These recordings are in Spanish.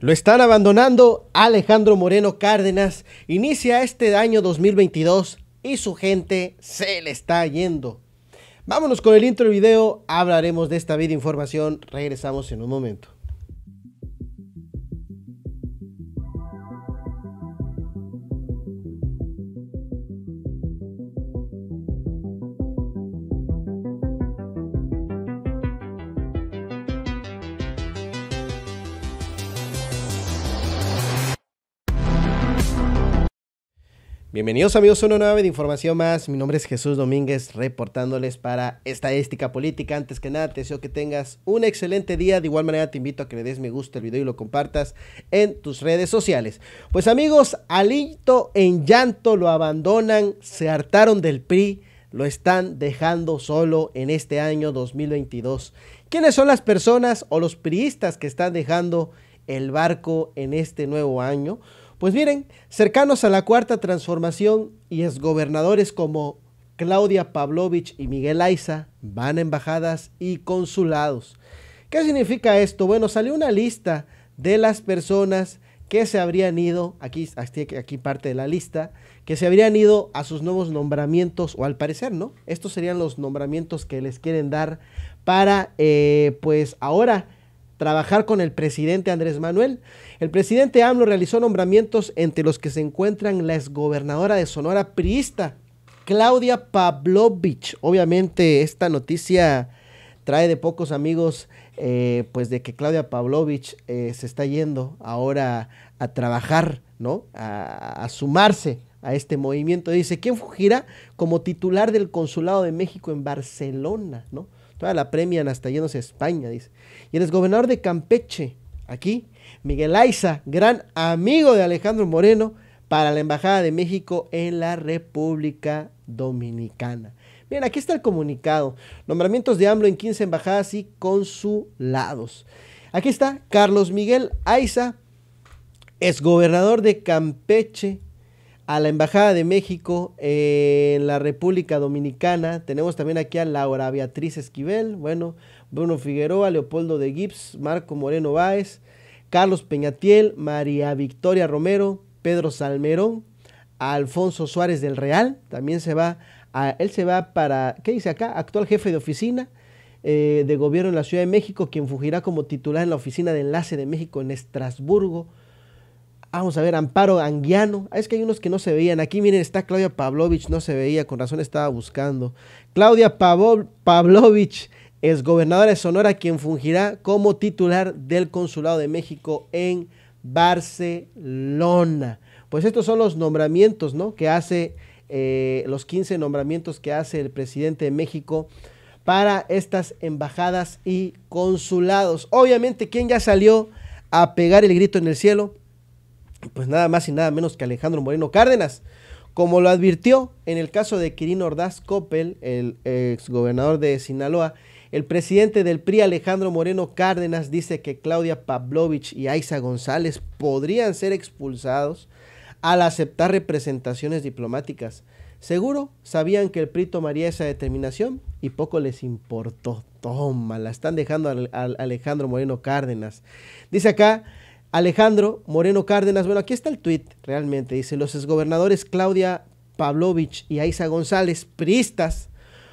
Lo están abandonando Alejandro Moreno Cárdenas. Inicia este año 2022 y su gente se le está yendo. Vámonos con el intro del video, hablaremos de esta vida información, regresamos en un momento. Bienvenidos amigos a una nueva de información más. Mi nombre es Jesús Domínguez reportándoles para Estadística Política. Antes que nada, te deseo que tengas un excelente día. De igual manera te invito a que le des me gusta el video y lo compartas en tus redes sociales. Pues amigos, Alito en llanto lo abandonan, se hartaron del PRI, lo están dejando solo en este año 2022. ¿Quiénes son las personas o los priistas que están dejando el barco en este nuevo año? Pues miren, cercanos a la cuarta transformación y exgobernadores como Claudia Pavlovich y Miguel Aiza van a embajadas y consulados. ¿Qué significa esto? Bueno, salió una lista de las personas que se habrían ido, aquí, aquí parte de la lista, que se habrían ido a sus nuevos nombramientos, o al parecer, ¿no? Estos serían los nombramientos que les quieren dar para, eh, pues ahora, trabajar con el presidente Andrés Manuel. El presidente AMLO realizó nombramientos entre los que se encuentran la exgobernadora de Sonora Priista, Claudia Pavlovich. Obviamente esta noticia trae de pocos amigos, eh, pues de que Claudia Pavlovich eh, se está yendo ahora a trabajar, ¿no? A, a sumarse a este movimiento. Dice, ¿quién fugirá como titular del Consulado de México en Barcelona, ¿no? la premian hasta llenos España, dice. Y el exgobernador de Campeche, aquí, Miguel Aiza, gran amigo de Alejandro Moreno, para la Embajada de México en la República Dominicana. Bien, aquí está el comunicado. Nombramientos de AMLO en 15 embajadas y consulados. Aquí está Carlos Miguel Aiza, exgobernador de Campeche, a la Embajada de México en la República Dominicana. Tenemos también aquí a Laura Beatriz Esquivel, bueno, Bruno Figueroa, Leopoldo de Gibbs, Marco Moreno Báez, Carlos Peñatiel, María Victoria Romero, Pedro Salmerón, Alfonso Suárez del Real, también se va, a, él se va para, ¿qué dice acá? Actual jefe de oficina eh, de gobierno en la Ciudad de México, quien fugirá como titular en la oficina de enlace de México en Estrasburgo, Vamos a ver, Amparo Anguiano. Ah, es que hay unos que no se veían. Aquí, miren, está Claudia Pavlovich, no se veía, con razón estaba buscando. Claudia Pavlovich es gobernadora de Sonora, quien fungirá como titular del Consulado de México en Barcelona. Pues estos son los nombramientos, ¿no? Que hace, eh, los 15 nombramientos que hace el presidente de México para estas embajadas y consulados. Obviamente, ¿quién ya salió a pegar el grito en el cielo? pues nada más y nada menos que Alejandro Moreno Cárdenas. Como lo advirtió en el caso de Quirino Ordaz Coppel, el exgobernador de Sinaloa, el presidente del PRI Alejandro Moreno Cárdenas dice que Claudia Pavlovich y Aiza González podrían ser expulsados al aceptar representaciones diplomáticas. Seguro sabían que el PRI tomaría esa determinación y poco les importó. Toma, la están dejando a Alejandro Moreno Cárdenas. Dice acá, Alejandro Moreno Cárdenas, bueno, aquí está el tuit realmente, dice, los exgobernadores Claudia Pavlovich y Aiza González, priistas,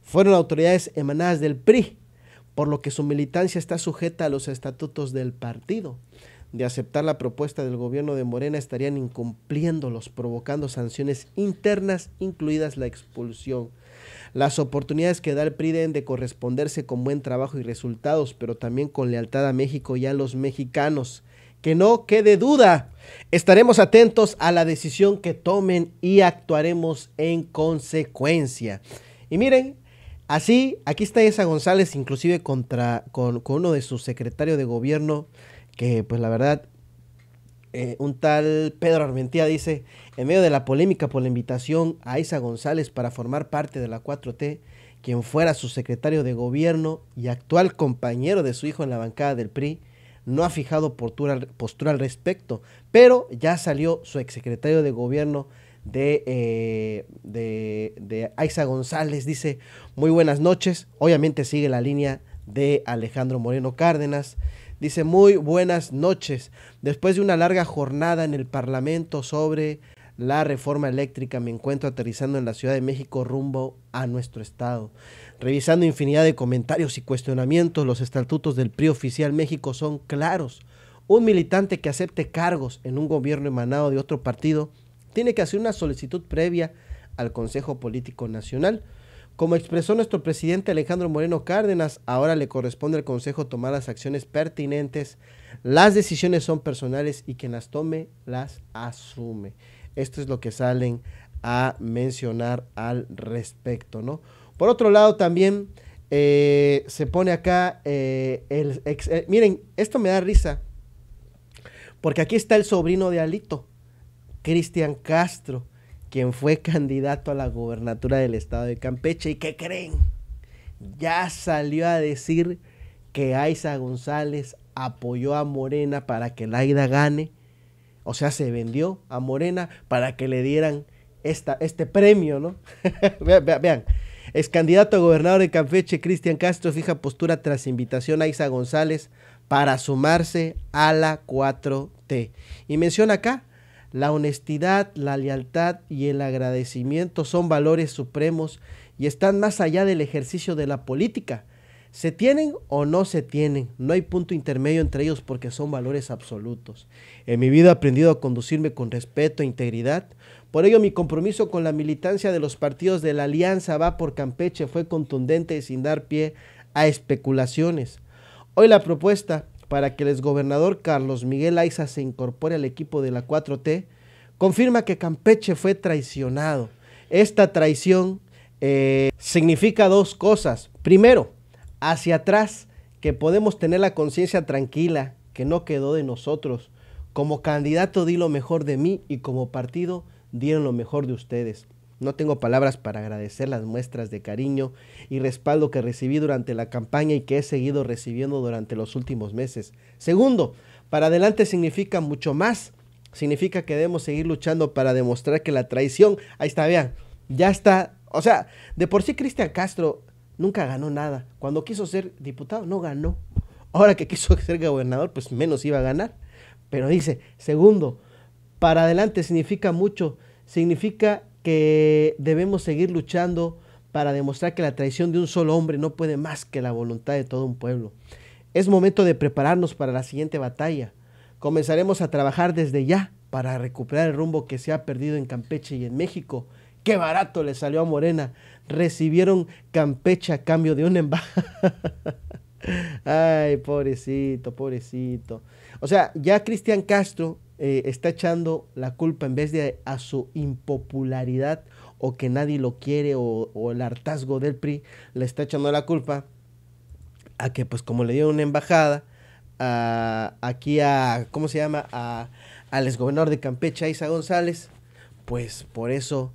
fueron autoridades emanadas del PRI, por lo que su militancia está sujeta a los estatutos del partido. De aceptar la propuesta del gobierno de Morena estarían incumpliéndolos, provocando sanciones internas, incluidas la expulsión. Las oportunidades que da el PRI deben de corresponderse con buen trabajo y resultados, pero también con lealtad a México y a los mexicanos que no quede duda. Estaremos atentos a la decisión que tomen y actuaremos en consecuencia. Y miren, así, aquí está Isa González, inclusive contra, con, uno de sus secretarios de gobierno, que pues la verdad, eh, un tal Pedro Armentía dice, en medio de la polémica por la invitación a Isa González para formar parte de la 4T, quien fuera su secretario de gobierno y actual compañero de su hijo en la bancada del PRI, no ha fijado postura, al respecto, pero ya salió su exsecretario de gobierno de, eh, de, de Aiza González, dice, muy buenas noches, obviamente sigue la línea de Alejandro Moreno Cárdenas. Dice, muy buenas noches. Después de una larga jornada en el Parlamento sobre la reforma eléctrica, me encuentro aterrizando en la Ciudad de México rumbo a nuestro estado. Revisando infinidad de comentarios y cuestionamientos, los estatutos del PRI oficial México son claros. Un militante que acepte cargos en un gobierno emanado de otro partido tiene que hacer una solicitud previa al Consejo Político Nacional. Como expresó nuestro presidente Alejandro Moreno Cárdenas, ahora le corresponde al Consejo tomar las acciones pertinentes. Las decisiones son personales y quien las tome las asume. Esto es lo que salen a mencionar al respecto, ¿no? Por otro lado, también eh, se pone acá eh, el eh, miren, esto me da risa. Porque aquí está el sobrino de Alito, Cristian Castro, quien fue candidato a la gobernatura del estado de Campeche. ¿Y qué creen? Ya salió a decir que Aiza González apoyó a Morena para que Laida gane o sea, se vendió a Morena para que le dieran esta, este premio, ¿no? vean, vean, candidato a gobernador de Campeche, Cristian Castro, fija postura tras invitación a Isa González para sumarse a la 4T. Y menciona acá, la honestidad, la lealtad y el agradecimiento son valores supremos y están más allá del ejercicio de la política. ¿Se tienen o no se tienen? No hay punto intermedio entre ellos porque son valores absolutos. En mi vida he aprendido a conducirme con respeto e integridad. Por ello, mi compromiso con la militancia de los partidos de la Alianza Va por Campeche fue contundente y sin dar pie a especulaciones. Hoy la propuesta para que el exgobernador Carlos Miguel Aiza se incorpore al equipo de la 4T confirma que Campeche fue traicionado. Esta traición eh, significa dos cosas. Primero, hacia atrás, que podemos tener la conciencia tranquila que no quedó de nosotros. Como candidato di lo mejor de mí y como partido dieron lo mejor de ustedes. No tengo palabras para agradecer las muestras de cariño y respaldo que recibí durante la campaña y que he seguido recibiendo durante los últimos meses. Segundo, para adelante significa mucho más. Significa que debemos seguir luchando para demostrar que la traición, ahí está, vean, ya está. O sea, de por sí Cristian Castro nunca ganó nada. Cuando quiso ser diputado, no ganó. Ahora que quiso ser gobernador, pues menos iba a ganar. Pero dice, segundo, para adelante significa mucho. Significa que debemos seguir luchando para demostrar que la traición de un solo hombre no puede más que la voluntad de todo un pueblo. Es momento de prepararnos para la siguiente batalla. Comenzaremos a trabajar desde ya para recuperar el rumbo que se ha perdido en Campeche y en México Qué barato le salió a Morena. Recibieron Campeche a cambio de una embajada. Ay, pobrecito, pobrecito. O sea, ya Cristian Castro eh, está echando la culpa en vez de a su impopularidad o que nadie lo quiere o, el hartazgo del PRI, le está echando la culpa a que pues como le dieron una embajada, aquí a, ¿cómo se llama? al exgobernador de Campeche, Isa González, pues por eso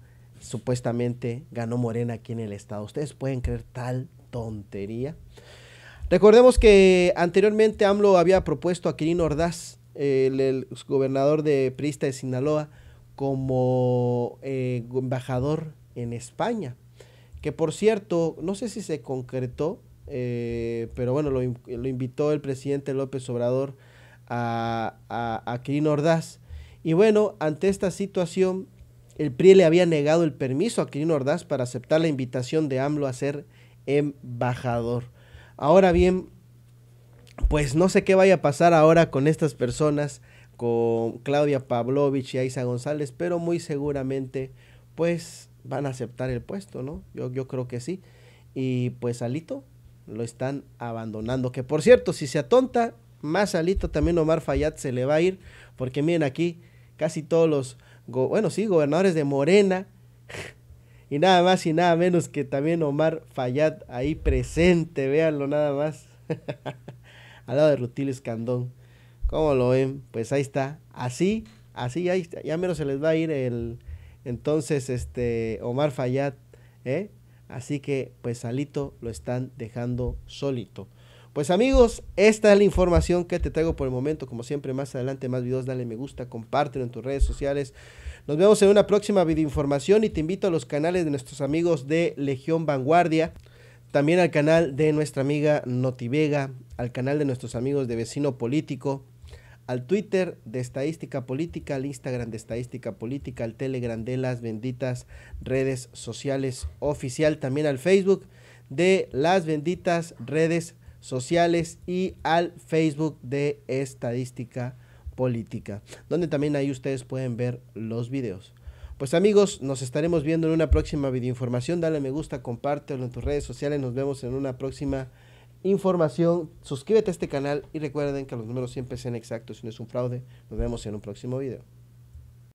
supuestamente ganó Morena aquí en el estado. ¿Ustedes pueden creer tal tontería? Recordemos que anteriormente AMLO había propuesto a Quirino Ordaz, el, gobernador de Prista de Sinaloa, como eh, embajador en España. Que por cierto, no sé si se concretó, eh, pero bueno, lo, invitó el presidente López Obrador a, a, a Quirino Ordaz. Y bueno, ante esta situación, el PRI le había negado el permiso a Quirino Ordaz para aceptar la invitación de AMLO a ser embajador. Ahora bien, pues no sé qué vaya a pasar ahora con estas personas, con Claudia Pavlovich y Aiza González, pero muy seguramente pues van a aceptar el puesto, ¿no? Yo, yo creo que sí. Y pues Alito lo están abandonando. Que por cierto, si se atonta, más Alito también Omar Fayad se le va a ir, porque miren aquí, casi todos los bueno, sí, gobernadores de Morena, y nada más y nada menos que también Omar Fayad ahí presente, véanlo nada más, al lado de Rutilio Escandón. ¿Cómo lo ven? Pues ahí está, así, así, ahí ya menos se les va a ir el entonces este Omar Fayad, ¿eh? Así que pues Salito lo están dejando solito. Pues amigos, esta es la información que te traigo por el momento. Como siempre, más adelante, más videos, dale me gusta, compártelo en tus redes sociales. Nos vemos en una próxima videoinformación y te invito a los canales de nuestros amigos de Legión Vanguardia, también al canal de nuestra amiga Notivega, al canal de nuestros amigos de Vecino Político, al Twitter de Estadística Política, al Instagram de Estadística Política, al Telegram de las benditas redes sociales oficial, también al Facebook de las benditas redes sociales sociales y al Facebook de Estadística Política, donde también ahí ustedes pueden ver los videos. Pues amigos, nos estaremos viendo en una próxima videoinformación. Dale me gusta, compártelo en tus redes sociales. Nos vemos en una próxima información. Suscríbete a este canal y recuerden que los números siempre sean exactos. Si no es un fraude, nos vemos en un próximo video.